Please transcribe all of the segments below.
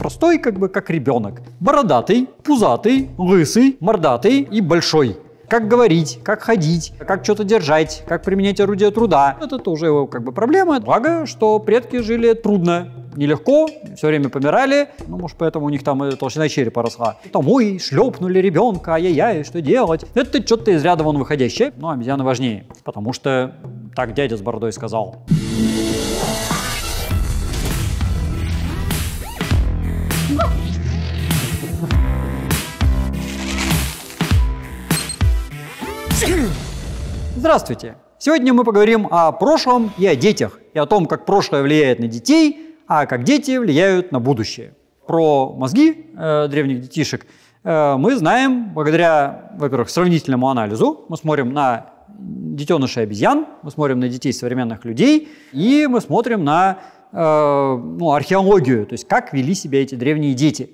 Простой как бы как ребенок. Бородатый, пузатый, лысый, мордатый и большой как говорить, как ходить, как что-то держать, как применять орудие труда. Это тоже его как бы проблема. Благо, что предки жили трудно, нелегко, все время помирали, ну, может, поэтому у них там толщина черепа росла. Там, ой, шлепнули ребенка, ай-яй-яй, что делать? Это что-то из ряда вон выходящее, но обезьяны важнее, потому что так дядя с бородой сказал. Здравствуйте! Сегодня мы поговорим о прошлом и о детях, и о том, как прошлое влияет на детей, а как дети влияют на будущее. Про мозги э, древних детишек э, мы знаем благодаря, во-первых, сравнительному анализу. Мы смотрим на детенышей обезьян, мы смотрим на детей современных людей, и мы смотрим на Э, ну, археологию, то есть как вели себя эти древние дети.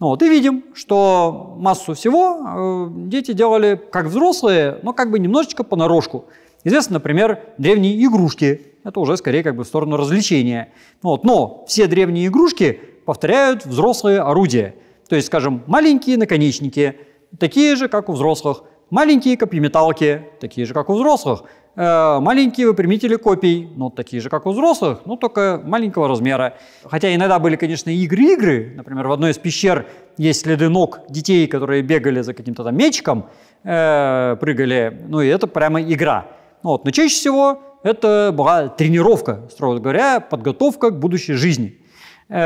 Ну, вот, и видим, что массу всего э, дети делали как взрослые, но как бы немножечко понарошку. известно, например, древние игрушки. Это уже скорее как бы в сторону развлечения. Ну вот. Но все древние игрушки повторяют взрослые орудия. То есть, скажем, маленькие наконечники, такие же, как у взрослых – Маленькие копьеметалки, такие же, как у взрослых. Э, маленькие выпрямители копий, ну, такие же, как у взрослых, но только маленького размера. Хотя иногда были, конечно, игры-игры. Например, в одной из пещер есть следы ног детей, которые бегали за каким-то там мечиком, э, прыгали. Ну, и это прямо игра. Ну, вот. Но чаще всего это была тренировка, строго говоря, подготовка к будущей жизни. Э,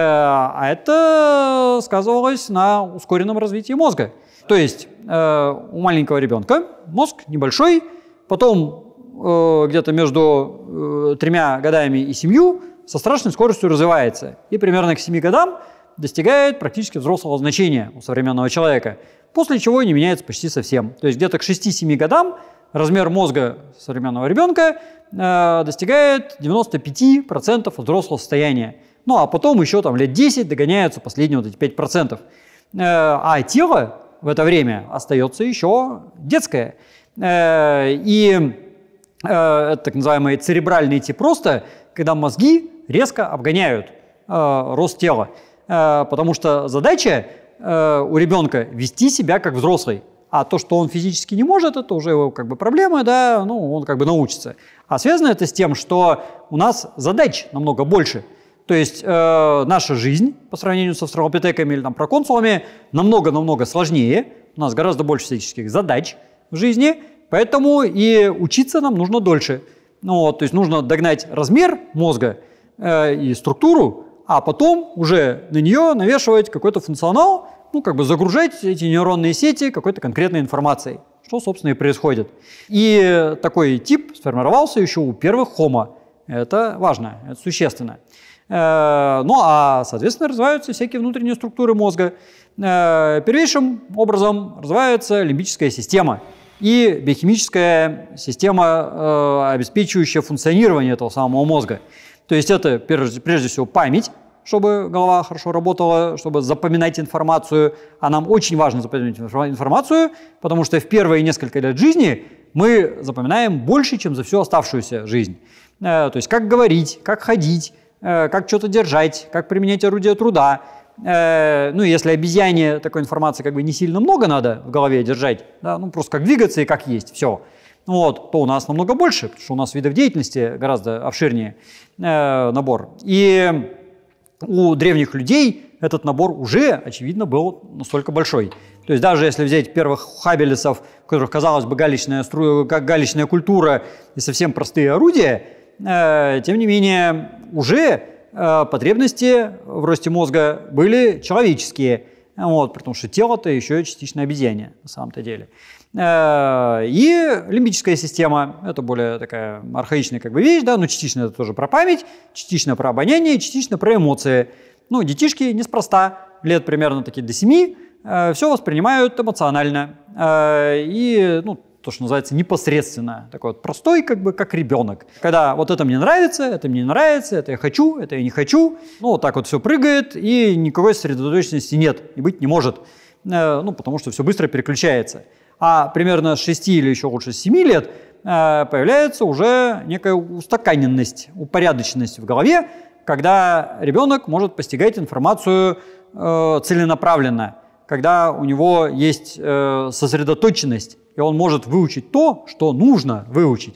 а это сказывалось на ускоренном развитии мозга. То есть э, у маленького ребенка мозг небольшой, потом э, где-то между тремя годами и семью со страшной скоростью развивается. И примерно к семи годам достигает практически взрослого значения у современного человека, после чего не меняется почти совсем. То есть где-то к 6-7 годам размер мозга современного ребенка достигает 95% от взрослого состояния ну а потом еще там лет 10 догоняются последние вот эти 5%. Э, а тело в это время остается еще детское. Э, и э, так называемые церебральные идти просто, когда мозги резко обгоняют рост тела. Потому что задача у ребенка вести себя как взрослый. А то, что он физически не может, это уже его как бы проблемы, да, ну, он как бы научится. А связано это с тем, что у нас задач намного больше – то есть э, наша жизнь по сравнению с австралопитеками или там проконсулами намного-намного сложнее. У нас гораздо больше всяческих задач в жизни, поэтому и учиться нам нужно дольше. Ну, вот, то есть нужно догнать размер мозга э, и структуру, а потом уже на нее навешивать какой-то функционал, ну, как бы загружать эти нейронные сети какой-то конкретной информацией, что, собственно, и происходит. И такой тип сформировался еще у первых хомо. Это важно, это существенно. Э, ну а, соответственно, развиваются всякие внутренние структуры мозга. Э, первейшим образом развивается лимбическая система и биохимическая система, э, обеспечивающая функционирование этого самого мозга. То есть это прежде всего память, чтобы голова хорошо работала, чтобы запоминать информацию. А нам очень важно запоминать информацию, потому что в первые несколько лет жизни мы запоминаем больше, чем за всю оставшуюся жизнь. То есть как говорить, как ходить, Э, как что-то держать, как применять орудие труда. Э, ну, если обезьяне такой информации как бы не сильно много надо в голове держать, да, ну, просто как двигаться и как есть, все. Вот, то у нас намного больше, потому что у нас видов деятельности гораздо обширнее э, набор. И у древних людей этот набор уже, очевидно, был настолько большой. То есть даже если взять первых хабелесов, у которых, казалось бы, галичная стру... галечная культура и совсем простые орудия – Э, тем не менее, уже э, потребности в росте мозга были человеческие, вот, потому что тело-то еще частично обезьяне на самом-то деле. Э, и лимбическая система, это более такая архаичная как бы вещь, да, но частично это тоже про память, частично про обоняние, частично про эмоции. Ну, детишки неспроста, лет примерно такие до семи все воспринимают эмоционально. И ну, то, что называется, непосредственное. Такой вот простой, как бы, как ребенок. Когда вот это мне нравится, это мне не нравится, это я хочу, это я не хочу. Ну, вот так вот все прыгает, и никакой сосредоточенности нет, и быть не может. Э, ну, потому что все быстро переключается. А примерно с 6 или еще лучше с 7 лет э, появляется уже некая устаканенность, упорядоченность в голове, когда ребенок может постигать информацию э, целенаправленно, когда у него есть э, сосредоточенность, и он может выучить то, что нужно выучить.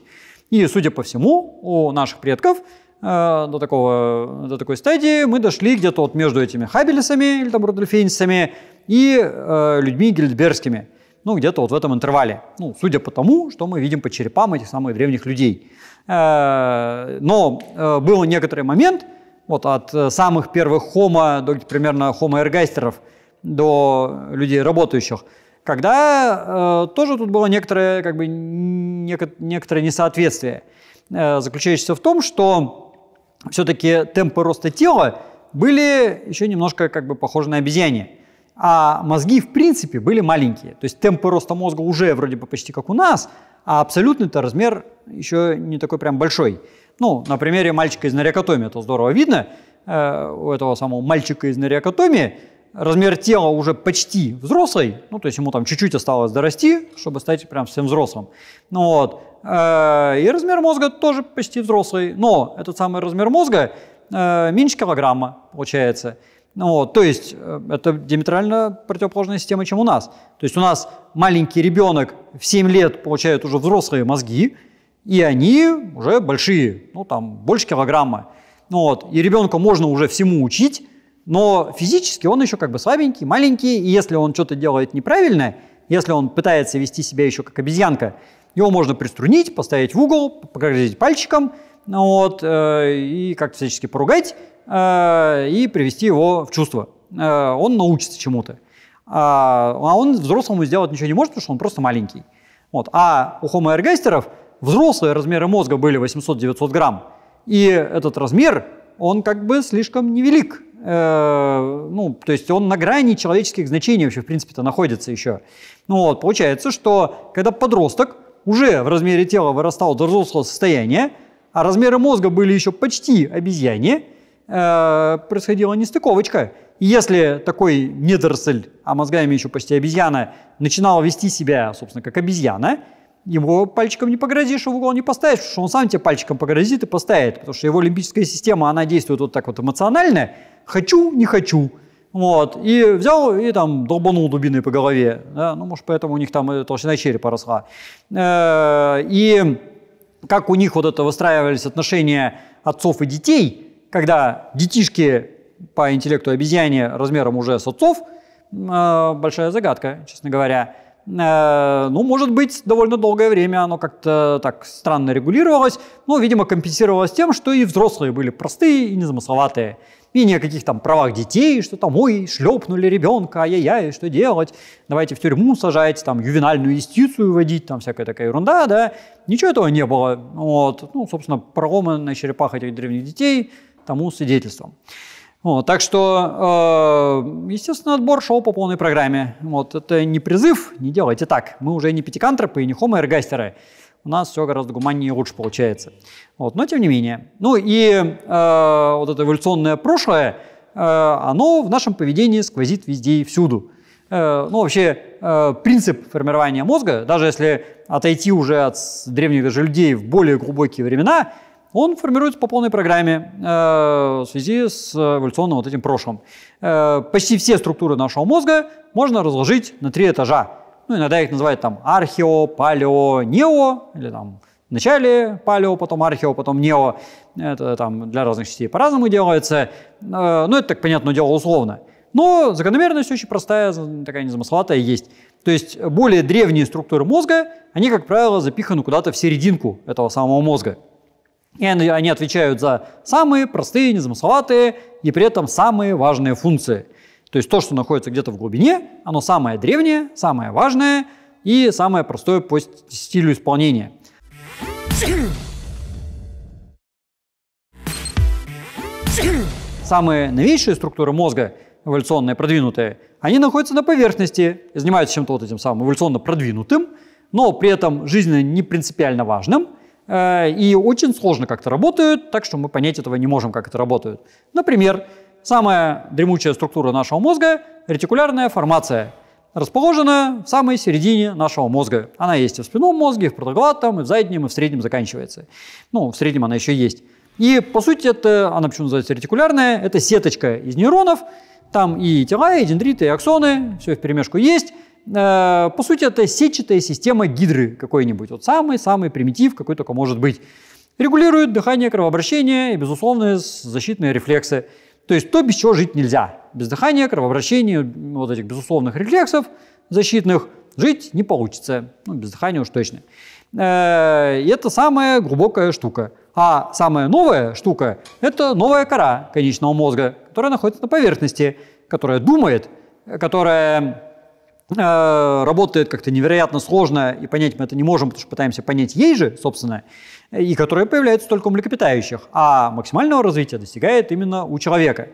И, судя по всему, у наших предков э, до, такого, до такой стадии мы дошли где-то вот между этими хабелисами или там рудольфинцами и э, людьми гильдбергскими. Ну, где-то вот в этом интервале. Ну, судя по тому, что мы видим по черепам этих самых древних людей. Э, но э, был некоторый момент, вот от э, самых первых хомо, до примерно хомо эргайстеров, до людей работающих – когда э, тоже тут было некоторое, как бы, неко- некоторое несоответствие, э, заключающееся в том, что все-таки темпы роста тела были еще немножко как бы похожи на обезьяне, а мозги в принципе были маленькие. То есть темпы роста мозга уже вроде бы почти как у нас, а абсолютный-то размер еще не такой прям большой. Ну, на примере мальчика из нарякотомии это здорово видно, э, у этого самого мальчика из нарякотомии – размер тела уже почти взрослый, ну, то есть ему там чуть-чуть осталось дорасти, чтобы стать прям всем взрослым. Ну, вот. Э, и размер мозга тоже почти взрослый, но этот самый размер мозга э, меньше килограмма получается. Ну, вот. То есть э, это диаметрально противоположная система, чем у нас. То есть у нас маленький ребенок в 7 лет получает уже взрослые мозги, и они уже большие, ну, там, больше килограмма. Ну, вот. И ребенку можно уже всему учить, но физически он еще как бы слабенький, маленький, и если он что-то делает неправильно, если он пытается вести себя еще как обезьянка, его можно приструнить, поставить в угол, погрозить пальчиком, вот, э, и как-то всячески поругать, э, и привести его в чувство. Э, он научится чему-то. А, а он взрослому сделать ничего не может, потому что он просто маленький. Вот. А у Homo ergasterов взрослые размеры мозга были 800-900 грамм. И этот размер, он как бы слишком невелик Э, ну, то есть он на грани человеческих значений вообще, в принципе-то, находится еще. Ну вот, получается, что когда подросток уже в размере тела вырастал до взрослого состояния, а размеры мозга были еще почти обезьяне, э, происходила нестыковочка. И если такой недоросль, а мозгами еще почти обезьяна, начинал вести себя, собственно, как обезьяна, его пальчиком не погрозишь, в угол не поставишь, потому что он сам тебе пальчиком погрозит и поставит, потому что его лимбическая система, она действует вот так вот эмоционально, хочу, не хочу. Вот, и взял и там долбанул дубиной по голове. Да? Ну, может, поэтому у них там толщина черепа росла. Э, и как у них вот это выстраивались отношения отцов и детей, когда детишки по интеллекту обезьяне размером уже с отцов, э, большая загадка, честно говоря. Э, ну, может быть, довольно долгое время оно как-то так странно регулировалось, но, видимо, компенсировалось тем, что и взрослые были простые и незамысловатые. И ни о каких там правах детей, что там, ой, шлепнули ребенка, ай-яй-яй, что делать, давайте в тюрьму сажать, там, ювенальную юстицию вводить, там, всякая такая ерунда, да. Ничего этого не было. Вот. Ну, собственно, проломы на черепах этих древних детей тому свидетельством. Вот, так что, э, естественно, отбор шел по полной программе. Вот, это не призыв, не делайте так. Мы уже не пятикантропы и не хомо У нас все гораздо гуманнее и лучше получается. Вот, но тем не менее. Ну и э, вот это эволюционное прошлое, э, оно в нашем поведении сквозит везде и всюду. Э, ну вообще, э, принцип формирования мозга, даже если отойти уже от древних даже людей в более глубокие времена – он формируется по полной программе э, в связи с эволюционным вот этим прошлым. Э, почти все структуры нашего мозга можно разложить на три этажа. Ну, иногда их называют там архео, палео, нео, или там вначале палео, потом архео, потом нео. Это там для разных частей по-разному делается. Э, ну, это так, понятное дело, условно. Но закономерность очень простая, такая незамысловатая есть. То есть более древние структуры мозга, они, как правило, запиханы куда-то в серединку этого самого мозга. И они отвечают за самые простые, незамысловатые и при этом самые важные функции. То есть то, что находится где-то в глубине, оно самое древнее, самое важное и самое простое по стилю исполнения. Самые новейшие структуры мозга, эволюционные, продвинутые, они находятся на поверхности, занимаются чем-то вот этим самым эволюционно продвинутым, но при этом жизненно не принципиально важным – Э, и очень сложно как-то работают, так что мы понять этого не можем, как это работает. Например, самая дремучая структура нашего мозга – ретикулярная формация, расположена в самой середине нашего мозга. Она есть и в спинном мозге, и в протоглотом, и в заднем, и в среднем заканчивается. Ну, в среднем она еще есть. И, по сути, это, она почему называется ретикулярная, это сеточка из нейронов, там и тела, и дендриты, и аксоны, все в перемешку есть – Э, по сути, это сетчатая система гидры какой-нибудь. Вот самый-самый примитив, какой только может быть. Регулирует дыхание, кровообращение и, безусловно, защитные рефлексы. То есть то, без чего жить нельзя. Без дыхания, кровообращения, вот этих безусловных рефлексов защитных жить не получится. Ну, без дыхания уж точно. Э, и это самая глубокая штука. А самая новая штука – это новая кора конечного мозга, которая находится на поверхности, которая думает, которая Э, работает как-то невероятно сложно, и понять мы это не можем, потому что пытаемся понять ей же, собственно, и которая появляется только у млекопитающих, а максимального развития достигает именно у человека.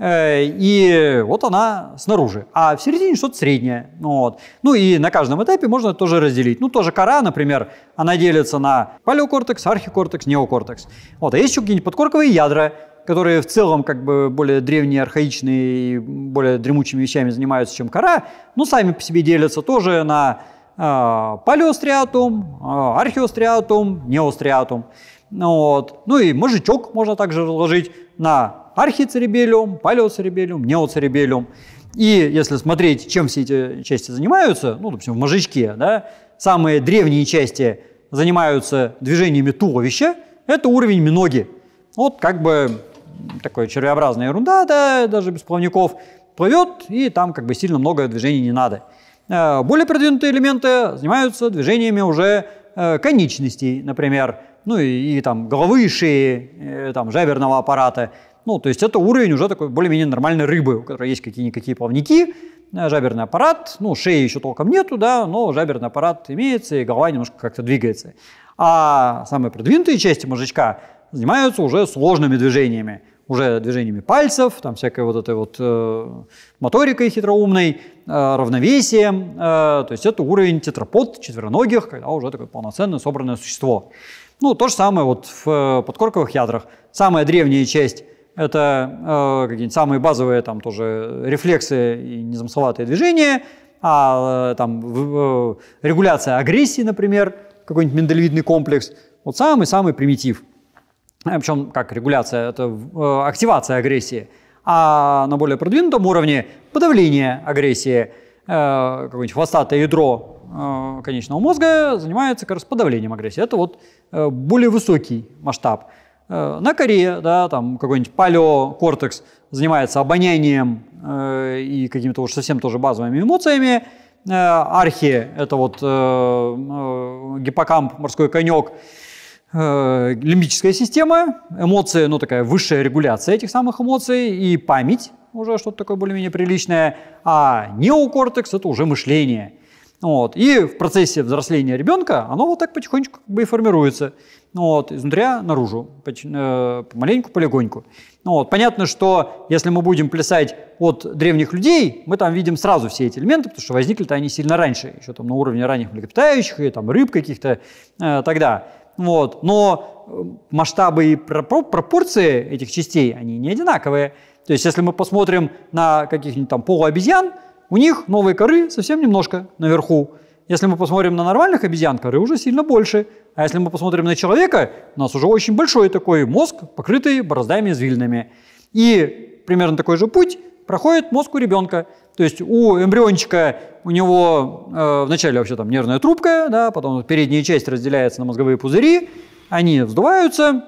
Э, и вот она снаружи, а в середине что-то среднее. Вот. Ну и на каждом этапе можно тоже разделить. Ну тоже кора, например, она делится на палеокортекс, архикортекс, неокортекс. Вот, а есть еще какие-нибудь подкорковые ядра, которые в целом как бы более древние, архаичные и более дремучими вещами занимаются, чем кора, но сами по себе делятся тоже на э, палеостриатум, э, археостриатум, неостриатум. Вот. Ну и мужичок можно также разложить на архицеребелиум, палеоцеребелиум, неоцеребелиум. И если смотреть, чем все эти части занимаются, ну, допустим, в мозжечке, да, самые древние части занимаются движениями туловища, это уровень миноги. Вот как бы такая червеобразная ерунда, да, даже без плавников, плывет, и там как бы сильно много движений не надо. Э, более продвинутые элементы занимаются движениями уже э, конечностей, например, ну и, и там головы и шеи, и, э, там жаберного аппарата. Ну, то есть это уровень уже такой более-менее нормальной рыбы, у которой есть какие-никакие плавники, э, жаберный аппарат, ну, шеи еще толком нету, да, но жаберный аппарат имеется, и голова немножко как-то двигается. А самые продвинутые части мозжечка занимаются уже сложными движениями, уже движениями пальцев, там всякой вот этой вот э, моторикой хитроумной, э, равновесием, э, то есть это уровень тетрапод, четвероногих, когда уже такое полноценное собранное существо. Ну, то же самое вот в э, подкорковых ядрах. Самая древняя часть – это э, какие-нибудь самые базовые там тоже рефлексы и незамысловатые движения, а э, там в, э, регуляция агрессии, например, какой-нибудь миндалевидный комплекс. Вот самый-самый примитив. Э, Причем как регуляция – это э, активация агрессии. А на более продвинутом уровне – подавление агрессии, э, какое-нибудь хвостатое ядро Э, конечного мозга занимается как раз подавлением агрессии. Это вот э, более высокий масштаб. Э, на коре, да, там какой-нибудь палеокортекс занимается обонянием и какими-то уж совсем тоже базовыми эмоциями. Э, архи – это вот гиппокамп, морской конек, лимбическая система, эмоции, ну такая высшая регуляция этих самых эмоций и память, уже что-то такое более-менее приличное, а неокортекс – это уже мышление. Вот. И в процессе взросления ребенка оно вот так потихонечку как бы и формируется. Вот. Изнутря наружу, э, помаленьку, полегоньку. Вот. Понятно, что если мы будем плясать от древних людей, мы там видим сразу все эти элементы, потому что возникли-то они сильно раньше, еще там на уровне ранних млекопитающих, и там рыб каких-то э, тогда. Вот. Но э, масштабы и пропорции этих частей, они не одинаковые. То есть если мы посмотрим на каких-нибудь там полуобезьян, обезьян у них новой коры совсем немножко наверху. Если мы посмотрим на нормальных обезьян, коры уже сильно больше. А если мы посмотрим на человека, у нас уже очень большой такой мозг, покрытый бороздами извильными. И примерно такой же путь проходит мозг у ребенка. То есть у эмбриончика у него э, вначале вообще там нервная трубка, да, потом передняя часть разделяется на мозговые пузыри, они вздуваются,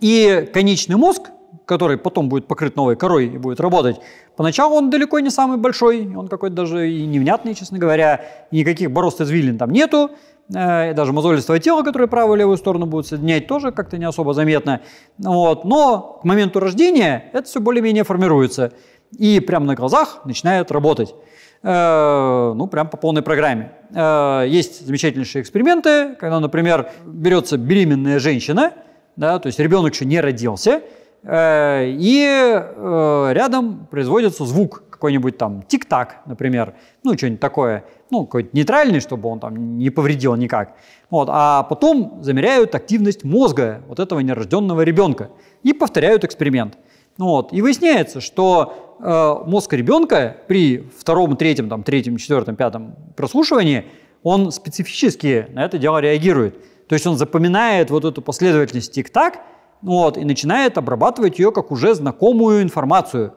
и конечный мозг который потом будет покрыт новой корой и будет работать, поначалу он далеко не самый большой, он какой-то даже и невнятный, честно говоря, и никаких борозд извилин там нету, э, и даже мозолистое тело, которое правую и левую сторону будут соединять, тоже как-то не особо заметно. Вот. Но к моменту рождения это все более-менее формируется. И прямо на глазах начинает работать. Э, ну, прям по полной программе. Э, есть замечательнейшие эксперименты, когда, например, берется беременная женщина, да, то есть ребенок еще не родился, Э, и э, рядом производится звук, какой-нибудь там тик-так, например, ну, что-нибудь такое, ну, какой-то нейтральный, чтобы он там не повредил никак. Вот, а потом замеряют активность мозга вот этого нерожденного ребенка и повторяют эксперимент. Ну, вот, и выясняется, что э, мозг ребенка при втором, третьем, там, третьем, четвертом, пятом прослушивании, он специфически на это дело реагирует. То есть он запоминает вот эту последовательность тик-так, ну вот, и начинает обрабатывать ее как уже знакомую информацию.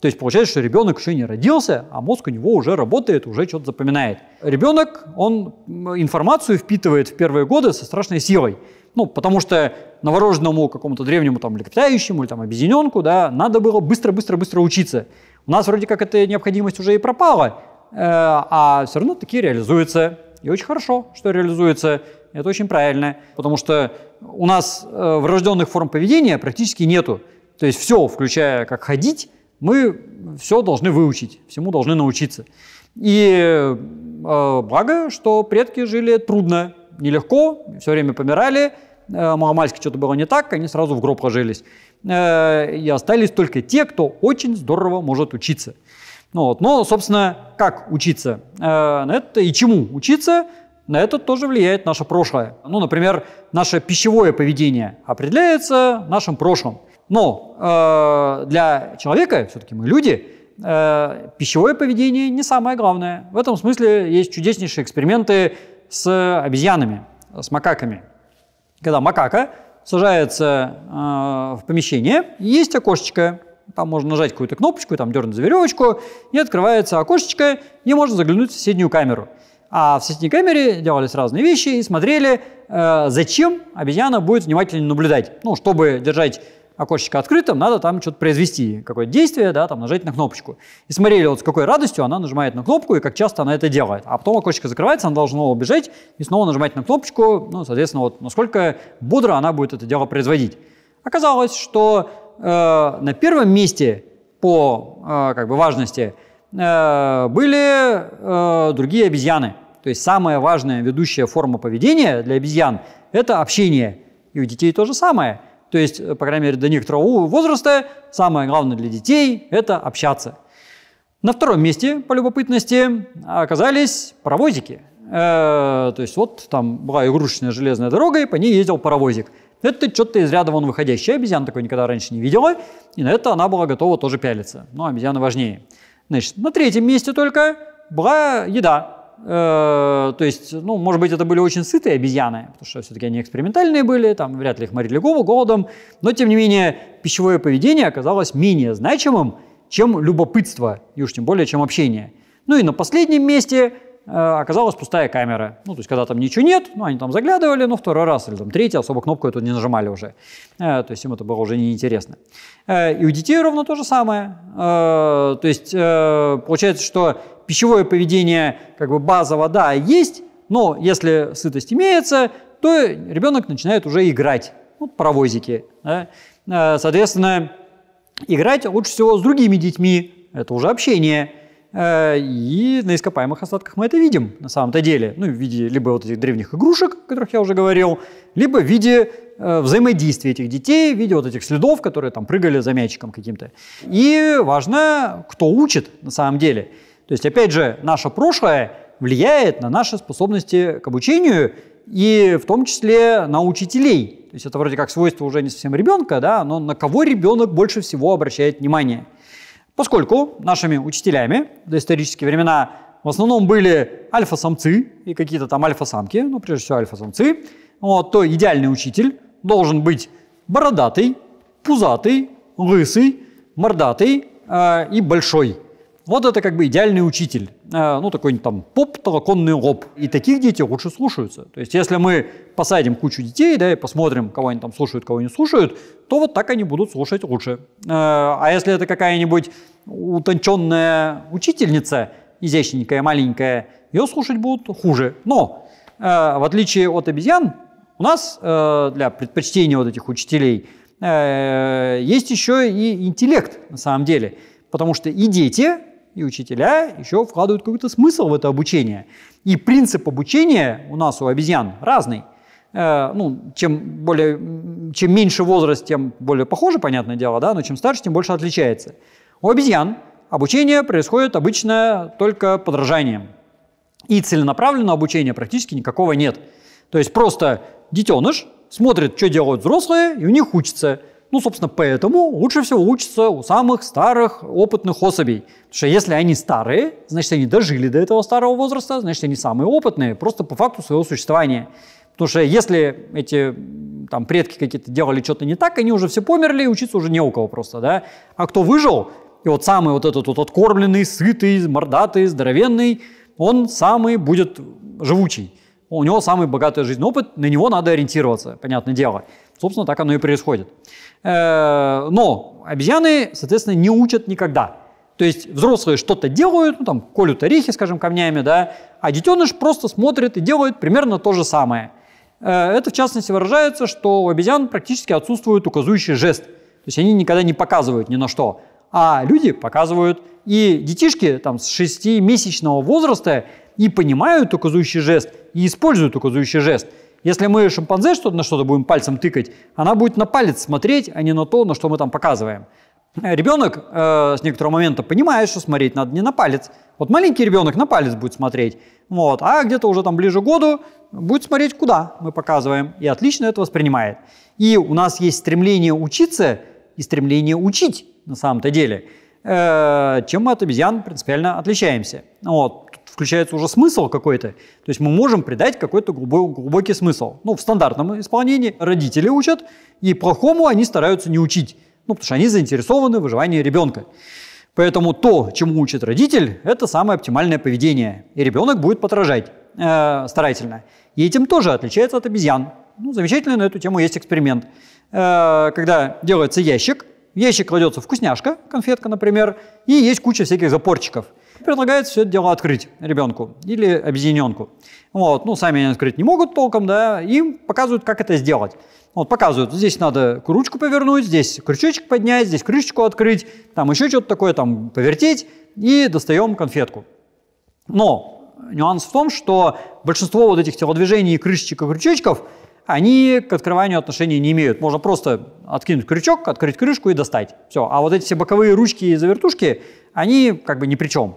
То есть получается, что ребенок еще не родился, а мозг у него уже работает, уже что-то запоминает. Ребенок, он информацию впитывает в первые годы со страшной силой. Ну, потому что новорожденному какому-то древнему там млекопитающему или там обезьяненку, да, надо было быстро-быстро-быстро учиться. У нас вроде как эта необходимость уже и пропала, э, а все равно такие реализуются. И очень хорошо, что реализуется. Это очень правильно, потому что у нас э, врожденных форм поведения практически нету. То есть все, включая как ходить, мы все должны выучить, всему должны научиться. И э, благо, что предки жили трудно, нелегко, все время помирали, э, маломальски что-то было не так, они сразу в гроб ложились. Э, и остались только те, кто очень здорово может учиться. Ну, вот. Но, собственно, как учиться? Э, ну это и чему учиться? на это тоже влияет наше прошлое. Ну, например, наше пищевое поведение определяется нашим прошлым. Но э, для человека, все-таки мы люди, э, пищевое поведение не самое главное. В этом смысле есть чудеснейшие эксперименты с обезьянами, с макаками. Когда макака сажается э, в помещение, есть окошечко, там можно нажать какую-то кнопочку, там дернуть за веревочку, и открывается окошечко, и можно заглянуть в соседнюю камеру. А в соседней камере делались разные вещи и смотрели, э, зачем обезьяна будет внимательно наблюдать. Ну, чтобы держать окошечко открытым, надо там что-то произвести, какое-то действие, да, там нажать на кнопочку. И смотрели, вот с какой радостью она нажимает на кнопку и как часто она это делает. А потом окошечко закрывается, она должна убежать и снова нажимать на кнопочку, ну, соответственно, вот насколько бодро она будет это дело производить. Оказалось, что э, на первом месте по э, как бы важности – Э, были э, другие обезьяны. То есть самая важная ведущая форма поведения для обезьян – это общение. И у детей то же самое. То есть, по крайней мере, до некоторого возраста самое главное для детей – это общаться. На втором месте, по любопытности, оказались паровозики. Э, то есть вот там была игрушечная железная дорога, и по ней ездил паровозик. Это что-то из ряда вон выходящее. Обезьян такой никогда раньше не видела, и на это она была готова тоже пялиться. Но обезьяны важнее. Значит, на третьем месте только была еда. Э, то есть, ну, может быть, это были очень сытые обезьяны, потому что все-таки они экспериментальные были, там вряд ли их морили голодом, но, тем не менее, пищевое поведение оказалось менее значимым, чем любопытство, и уж тем более, чем общение. Ну и на последнем месте Э, оказалась пустая камера. Ну, то есть, когда там ничего нет, ну, они там заглядывали, но ну, второй раз или там третий, особо кнопку эту не нажимали уже. Э, то есть, им это было уже неинтересно. Э, и у детей ровно то же самое. То есть, получается, что пищевое поведение как бы базово, да, есть, но если сытость имеется, то ребенок начинает уже играть. Вот ну, паровозики. Да? Соответственно, играть лучше всего с другими детьми. Это уже общение. Э, и на ископаемых остатках мы это видим на самом-то деле. Ну, в виде либо вот этих древних игрушек, о которых я уже говорил, либо в виде э, взаимодействия этих детей, в виде вот этих следов, которые там прыгали за мячиком каким-то. И важно, кто учит на самом деле. То есть, опять же, наше прошлое влияет на наши способности к обучению и в том числе на учителей. То есть это вроде как свойство уже не совсем ребенка, да, но на кого ребенок больше всего обращает внимание. Поскольку нашими учителями до исторические времена в основном были альфа-самцы и какие-то там альфа-самки, ну, прежде всего альфа-самцы, вот, то идеальный учитель должен быть бородатый, пузатый, лысый, мордатый э, и большой. Вот это как бы идеальный учитель. Э, ну, такой там поп, толоконный лоб. И таких детей лучше слушаются. То есть, если мы посадим кучу детей, да, и посмотрим, кого они там слушают, кого не слушают, то вот так они будут слушать лучше. Э, а если это какая-нибудь утонченная учительница, изящненькая, маленькая, ее слушать будут хуже. Но, э, в отличие от обезьян, у нас для предпочтения вот этих учителей есть еще и интеллект на самом деле, потому что и дети и учителя еще вкладывают какой-то смысл в это обучение. И принцип обучения у нас, у обезьян, разный. Э, ну, чем, более, чем меньше возраст, тем более похоже, понятное дело, да, но чем старше, тем больше отличается. У обезьян обучение происходит обычно только подражанием. И целенаправленного обучения практически никакого нет. То есть просто детеныш смотрит, что делают взрослые, и у них учится. Ну, собственно, поэтому лучше всего учатся у самых старых опытных особей. Потому что если они старые, значит, они дожили до этого старого возраста, значит, они самые опытные, просто по факту своего существования. Потому что если эти там, предки какие-то делали что-то не так, они уже все померли, и учиться уже не у кого просто. Да? А кто выжил, и вот самый вот этот вот откормленный, сытый, мордатый, здоровенный, он самый будет живучий. У него самый богатый жизненный опыт, на него надо ориентироваться, понятное дело. Собственно, так оно и происходит. Э, но обезьяны, соответственно, не учат никогда. То есть взрослые что-то делают, ну, там, колют орехи, скажем, камнями, да, а детеныш просто смотрит и делает примерно то же самое. Э, это, в частности, выражается, что у обезьян практически отсутствует указующий жест. То есть они никогда не показывают ни на что. А люди показывают. И детишки там, с 6-месячного возраста и понимают указующий жест, и используют указующий жест – если мы шимпанзе что-то на что-то будем пальцем тыкать, она будет на палец смотреть, а не на то, на что мы там показываем. Э, ребенок э, с некоторого момента понимает, что смотреть надо не на палец. Вот маленький ребенок на палец будет смотреть, вот, а где-то уже там ближе к году будет смотреть, куда мы показываем, и отлично это воспринимает. И у нас есть стремление учиться и стремление учить на самом-то деле, э, чем мы от обезьян принципиально отличаемся. Вот включается уже смысл какой-то. То есть мы можем придать какой-то глубокий, смысл. Ну, в стандартном исполнении родители учат, и плохому они стараются не учить. Ну, потому что они заинтересованы в выживании ребенка. Поэтому то, чему учит родитель, это самое оптимальное поведение. И ребенок будет подражать э, старательно. И этим тоже отличается от обезьян. Ну, замечательно, на эту тему есть эксперимент. Э, когда делается ящик, в ящик кладется вкусняшка, конфетка, например, и есть куча всяких запорчиков – предлагает все это дело открыть ребенку или объединенку. Вот, ну, сами они открыть не могут толком, да, им показывают, как это сделать. Вот, показывают, здесь надо ручку повернуть, здесь крючочек поднять, здесь крышечку открыть, там еще что-то такое там повертеть, и достаем конфетку. Но нюанс в том, что большинство вот этих телодвижений крышечек и крючочков, они к открыванию отношения не имеют. Можно просто откинуть крючок, открыть крышку и достать. Все. А вот эти все боковые ручки и завертушки, они как бы ни при чем.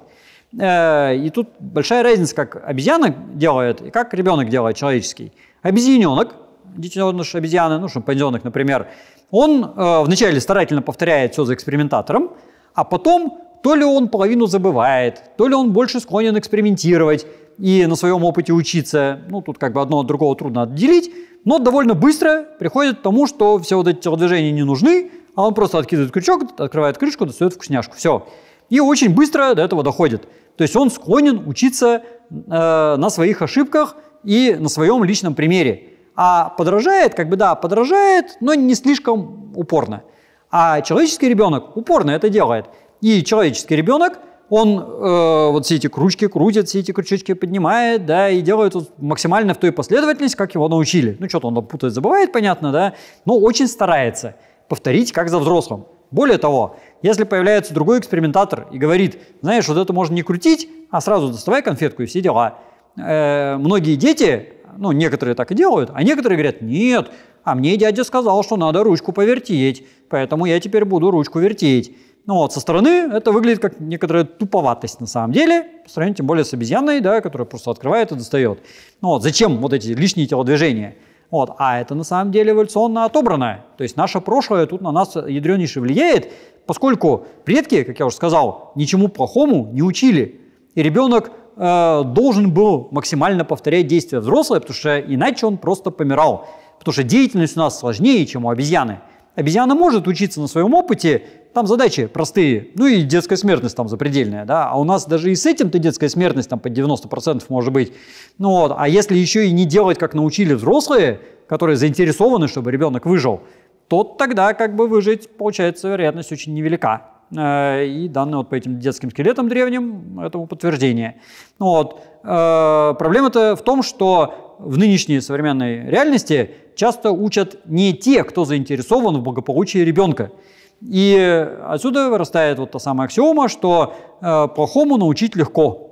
Э, и тут большая разница, как обезьяна делает и как ребенок делает человеческий. Обезьяненок, детеныш обезьяны, ну, шимпанзенок, например, он э, вначале старательно повторяет все за экспериментатором, а потом то ли он половину забывает, то ли он больше склонен экспериментировать и на своем опыте учиться. Ну, тут как бы одно от другого трудно отделить, но довольно быстро приходит к тому, что все вот эти телодвижения не нужны, а он просто откидывает крючок, открывает крышку, достает вкусняшку. Все. И очень быстро до этого доходит. То есть он склонен учиться э, на своих ошибках и на своем личном примере. А подражает, как бы да, подражает, но не слишком упорно. А человеческий ребенок упорно это делает. И человеческий ребенок, он э, вот все эти крючки крутит, все эти крючочки поднимает, да, и делает вот максимально в той последовательности, как его научили. Ну, что-то он там путает, забывает, понятно, да, но очень старается повторить, как за взрослым. Более того, если появляется другой экспериментатор и говорит, знаешь, вот это можно не крутить, а сразу доставай конфетку и все дела. Э, многие дети, ну, некоторые так и делают, а некоторые говорят, нет, а мне дядя сказал, что надо ручку повертеть, поэтому я теперь буду ручку вертеть. Ну вот, со стороны это выглядит как некоторая туповатость на самом деле, по сравнению тем более с обезьяной, да, которая просто открывает и достает. Ну вот, зачем вот эти лишние телодвижения? Вот. А это на самом деле эволюционно отобрано. То есть наше прошлое тут на нас ядренейше влияет, поскольку предки, как я уже сказал, ничему плохому не учили, и ребенок э, должен был максимально повторять действия взрослых, потому что иначе он просто помирал. Потому что деятельность у нас сложнее, чем у обезьяны. Обезьяна может учиться на своем опыте, там задачи простые, ну и детская смертность там запредельная, да, а у нас даже и с этим-то детская смертность там под 90% может быть. Ну вот, а если еще и не делать, как научили взрослые, которые заинтересованы, чтобы ребенок выжил, тот тогда как бы выжить, получается, вероятность очень невелика. Э, и данные вот по этим детским скелетам древним этому подтверждение. Ну вот. Э, проблема-то в том, что в нынешней современной реальности часто учат не те, кто заинтересован в благополучии ребенка. И отсюда вырастает вот та самая аксиома, что э, плохому научить легко.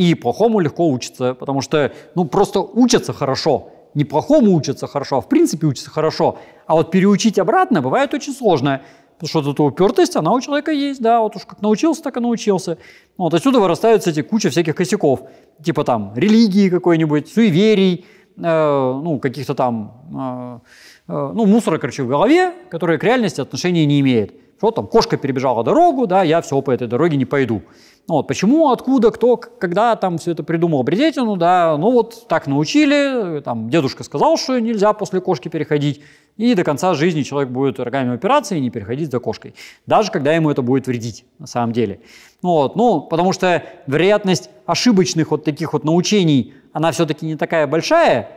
И плохому легко учиться, потому что ну, просто учатся хорошо – неплохому учатся хорошо, а в принципе учатся хорошо. А вот переучить обратно бывает очень сложно. Потому что тут упертость, она у человека есть, да, вот уж как научился, так и научился. Ну, вот отсюда вырастают, эти куча всяких косяков. Типа там религии какой-нибудь, суеверий, э, ну, каких-то там, э, э, ну, мусора, короче, в голове, которые к реальности отношения не имеет. Что там, кошка перебежала дорогу, да, я все по этой дороге не пойду. Ну Вот, почему, откуда, кто, когда там все это придумал обредетину, да, ну вот так научили, там дедушка сказал, что нельзя после кошки переходить, и до конца жизни человек будет рогами опираться и не переходить за кошкой, даже когда ему это будет вредить на самом деле. Ну вот, ну, потому что вероятность ошибочных вот таких вот научений, она все-таки не такая большая,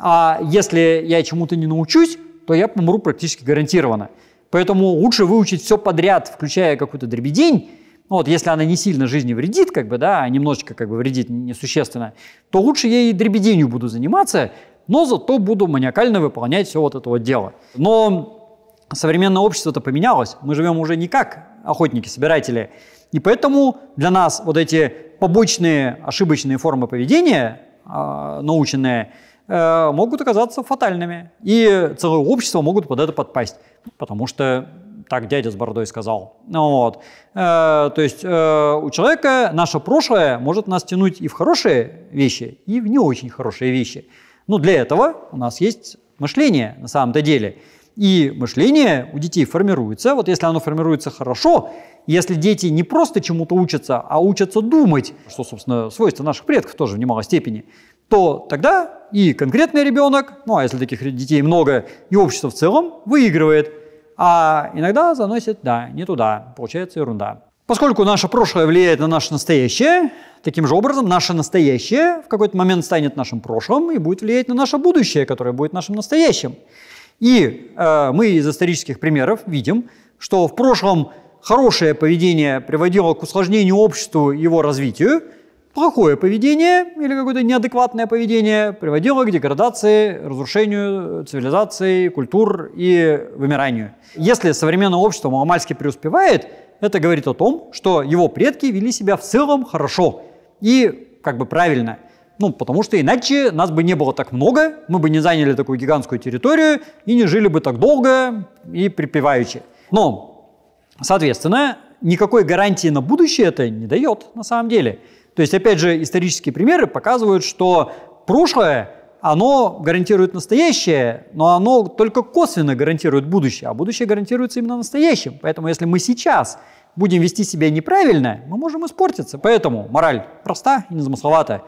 а если я чему-то не научусь, то я помру практически гарантированно. Поэтому лучше выучить все подряд, включая какой-то дребедень, ну вот если она не сильно жизни вредит, как бы, да, а немножечко как бы вредит несущественно, то лучше ей дребеденью буду заниматься, но зато буду маниакально выполнять все вот это вот дело. Но современное общество-то поменялось, мы живем уже не как охотники-собиратели, и поэтому для нас вот эти побочные ошибочные формы поведения, а, наученные, э, могут оказаться фатальными. И целое общество могут под это подпасть, потому что так дядя с бородой сказал. Ну вот. Э, то есть э, у человека наше прошлое может нас тянуть и в хорошие вещи, и в не очень хорошие вещи. Но для этого у нас есть мышление на самом-то деле. И мышление у детей формируется. Вот если оно формируется хорошо, если дети не просто чему-то учатся, а учатся думать, что, собственно, свойство наших предков тоже в немалой степени, то тогда и конкретный ребенок, ну а если таких детей много, и общество в целом выигрывает а иногда заносит, да, не туда, получается ерунда. Поскольку наше прошлое влияет на наше настоящее, таким же образом наше настоящее в какой-то момент станет нашим прошлым и будет влиять на наше будущее, которое будет нашим настоящим. И э, мы из исторических примеров видим, что в прошлом хорошее поведение приводило к усложнению обществу и его развитию – плохое поведение или какое-то неадекватное поведение приводило к деградации, разрушению цивилизаций, культур и вымиранию. Если современное общество маломальски преуспевает, это говорит о том, что его предки вели себя в целом хорошо и как бы правильно. Ну, потому что иначе нас бы не было так много, мы бы не заняли такую гигантскую территорию и не жили бы так долго и припеваючи. Но, соответственно, никакой гарантии на будущее это не дает на самом деле. То есть, опять же, исторические примеры показывают, что прошлое, оно гарантирует настоящее, но оно только косвенно гарантирует будущее, а будущее гарантируется именно настоящим. Поэтому если мы сейчас будем вести себя неправильно, мы можем испортиться. Поэтому мораль проста и незамысловата.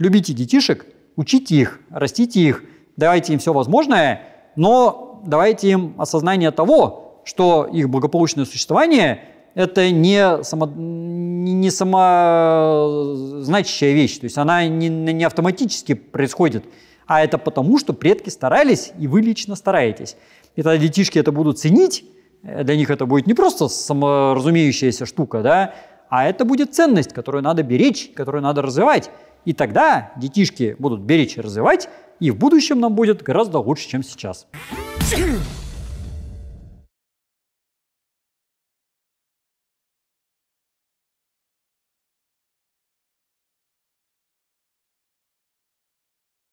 Любите детишек, учите их, растите их, давайте им все возможное, но давайте им осознание того, что их благополучное существование это не, само, не самозначащая э, вещь, то есть она не, не автоматически происходит, а это потому, что предки старались, и вы лично стараетесь. И тогда детишки это будут ценить, э, для них это будет не просто саморазумеющаяся штука, да, а это будет ценность, которую надо беречь, которую надо развивать. И тогда детишки будут беречь и развивать, и в будущем нам будет гораздо лучше, чем сейчас.